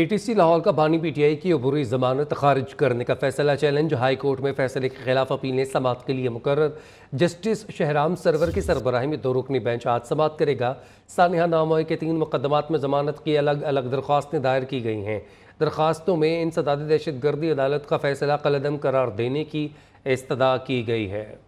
ATC Lahore का बानी PTI की अबूरी जमानत खारिज करने का फैसला चैलेंज हाई कोर्ट में फैसले के खिलाफ अपीलें समात के लिए मुकर जस्टिस शहराम सरवर की सरबराही में दो रुकनी बेंच आज समात करेगा सानहा नामोई के तीन मुकदमात में जमानत की अलग अलग दरख्वास्तें दायर की गई हैं दरख्वास्तों में इन सदाद दहशत गर्दी अदालत का फैसला कलदम करार देने की इस्तः की गई है